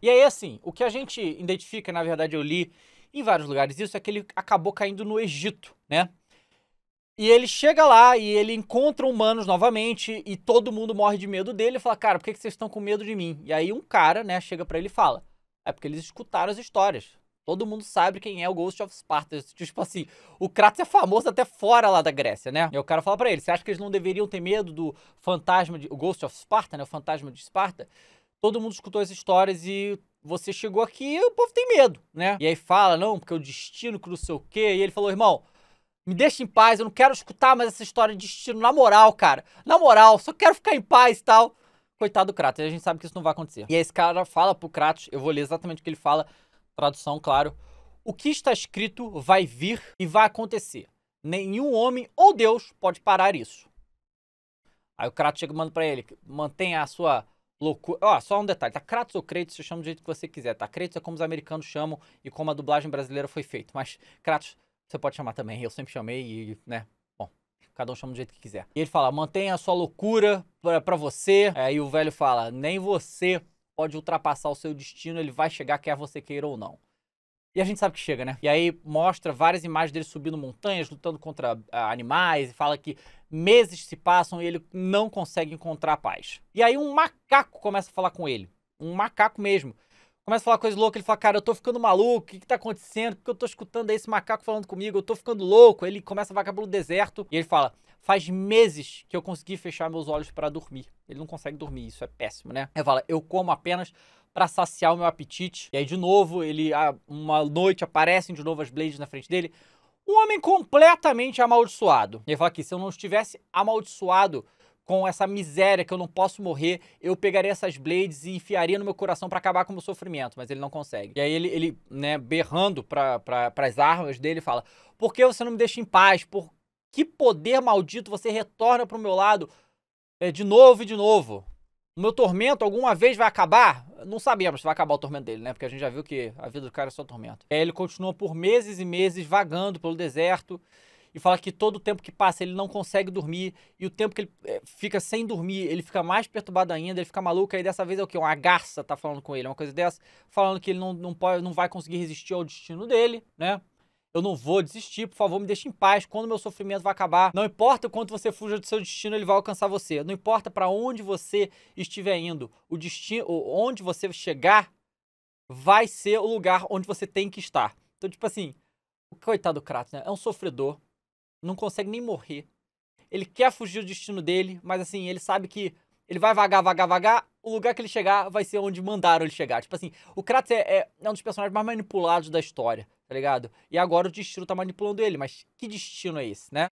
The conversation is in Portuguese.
E aí, assim, o que a gente identifica, na verdade, eu li em vários lugares isso, é que ele acabou caindo no Egito, né? E ele chega lá e ele encontra humanos novamente e todo mundo morre de medo dele e fala, cara, por que vocês estão com medo de mim? E aí um cara, né, chega para ele e fala, é porque eles escutaram as histórias. Todo mundo sabe quem é o Ghost of Sparta. Tipo assim, o Kratos é famoso até fora lá da Grécia, né? E o cara fala para ele, você acha que eles não deveriam ter medo do fantasma, de, o Ghost of Sparta, né, o fantasma de Esparta? todo mundo escutou as histórias e você chegou aqui e o povo tem medo, né? E aí fala, não, porque o destino que não sei o quê. E ele falou, irmão, me deixa em paz, eu não quero escutar mais essa história de destino, na moral, cara. Na moral, só quero ficar em paz e tal. Coitado do Kratos, a gente sabe que isso não vai acontecer. E aí esse cara fala pro Kratos, eu vou ler exatamente o que ele fala, tradução, claro. O que está escrito vai vir e vai acontecer. Nenhum homem ou Deus pode parar isso. Aí o Kratos chega e manda pra ele, mantenha a sua Loucura. Ó, só um detalhe, tá? Kratos ou Kratos, você chama do jeito que você quiser, tá? Kratos é como os americanos chamam e como a dublagem brasileira foi feita. Mas Kratos, você pode chamar também. Eu sempre chamei e, né? Bom, cada um chama do jeito que quiser. E ele fala: mantenha a sua loucura pra, pra você. É, e o velho fala: nem você pode ultrapassar o seu destino, ele vai chegar quer você queira ou não. E a gente sabe que chega, né? E aí mostra várias imagens dele subindo montanhas, lutando contra uh, animais, e fala que meses se passam e ele não consegue encontrar a paz. E aí um macaco começa a falar com ele. Um macaco mesmo. Começa a falar coisa louca, ele fala, cara, eu tô ficando maluco, o que que tá acontecendo? O que eu tô escutando aí esse macaco falando comigo? Eu tô ficando louco. Ele começa a vagar pelo deserto e ele fala, faz meses que eu consegui fechar meus olhos para dormir. Ele não consegue dormir, isso é péssimo, né? Ele fala, eu como apenas para saciar o meu apetite. E aí, de novo, ele uma noite aparecem de novo as Blades na frente dele. Um homem completamente amaldiçoado. E ele fala aqui: se eu não estivesse amaldiçoado com essa miséria que eu não posso morrer, eu pegaria essas blades e enfiaria no meu coração para acabar com o meu sofrimento, mas ele não consegue. E aí ele, ele né, berrando para as armas dele, fala: Por que você não me deixa em paz? Por que poder maldito você retorna pro meu lado é, de novo e de novo? O meu tormento alguma vez vai acabar? Não sabemos se vai acabar o tormento dele, né? Porque a gente já viu que a vida do cara é só tormento. É, ele continua por meses e meses vagando pelo deserto e fala que todo o tempo que passa ele não consegue dormir e o tempo que ele é, fica sem dormir, ele fica mais perturbado ainda, ele fica maluco. Aí dessa vez é o que? Uma garça tá falando com ele, uma coisa dessa, falando que ele não, não, pode, não vai conseguir resistir ao destino dele, né? Eu não vou desistir, por favor, me deixe em paz. Quando meu sofrimento vai acabar, não importa o quanto você fuja do seu destino, ele vai alcançar você. Não importa para onde você estiver indo, o destino, onde você chegar, vai ser o lugar onde você tem que estar. Então, tipo assim, o coitado do Kratos, né? É um sofredor, não consegue nem morrer. Ele quer fugir do destino dele, mas assim, ele sabe que ele vai vagar, vagar, vagar. O lugar que ele chegar vai ser onde mandaram ele chegar. Tipo assim, o Kratos é, é, é um dos personagens mais manipulados da história tá ligado? E agora o destino tá manipulando ele, mas que destino é esse, né?